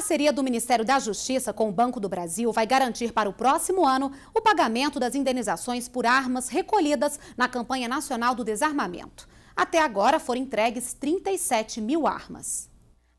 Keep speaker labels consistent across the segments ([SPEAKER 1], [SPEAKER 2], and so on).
[SPEAKER 1] parceria do Ministério da Justiça com o Banco do Brasil vai garantir para o próximo ano o pagamento das indenizações por armas recolhidas na campanha nacional do desarmamento. Até agora foram entregues 37 mil armas.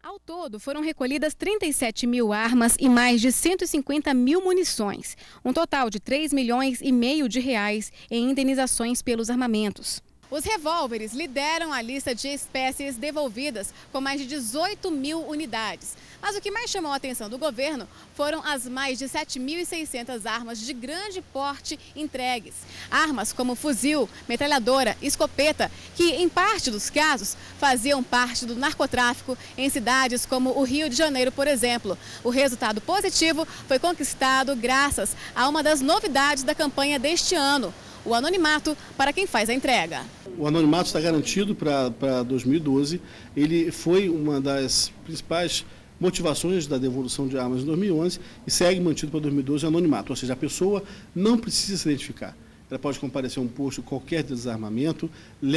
[SPEAKER 2] Ao todo, foram recolhidas 37 mil armas e mais de 150 mil munições, um total de 3 milhões e meio de reais em indenizações pelos armamentos. Os revólveres lideram a lista de espécies devolvidas, com mais de 18 mil unidades. Mas o que mais chamou a atenção do governo foram as mais de 7.600 armas de grande porte entregues. Armas como fuzil, metralhadora, escopeta, que em parte dos casos faziam parte do narcotráfico em cidades como o Rio de Janeiro, por exemplo. O resultado positivo foi conquistado graças a uma das novidades da campanha deste ano o anonimato para quem faz a entrega.
[SPEAKER 3] O anonimato está garantido para 2012. Ele foi uma das principais motivações da devolução de armas em 2011 e segue mantido para 2012 o anonimato, ou seja, a pessoa não precisa se identificar ela pode comparecer a um posto qualquer de desarmamento,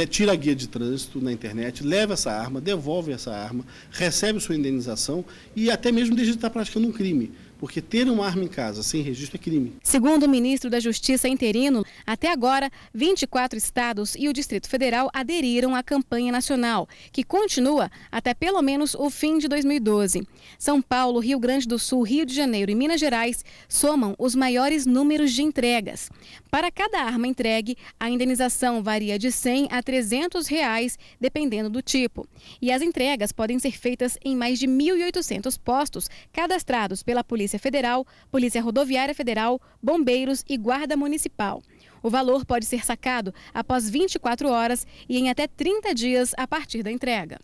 [SPEAKER 3] tira a guia de trânsito na internet, leva essa arma, devolve essa arma, recebe sua indenização e até mesmo deixa de estar praticando um crime porque ter uma arma em casa sem registro é crime.
[SPEAKER 2] Segundo o ministro da Justiça interino, até agora, 24 estados e o Distrito Federal aderiram à campanha nacional, que continua até pelo menos o fim de 2012. São Paulo, Rio Grande do Sul, Rio de Janeiro e Minas Gerais somam os maiores números de entregas. Para cada arma entregue, a indenização varia de 100 a 300 reais, dependendo do tipo. E as entregas podem ser feitas em mais de 1.800 postos cadastrados pela Polícia Polícia Federal, Polícia Rodoviária Federal, Bombeiros e Guarda Municipal. O valor pode ser sacado após 24 horas e em até 30 dias a partir da entrega.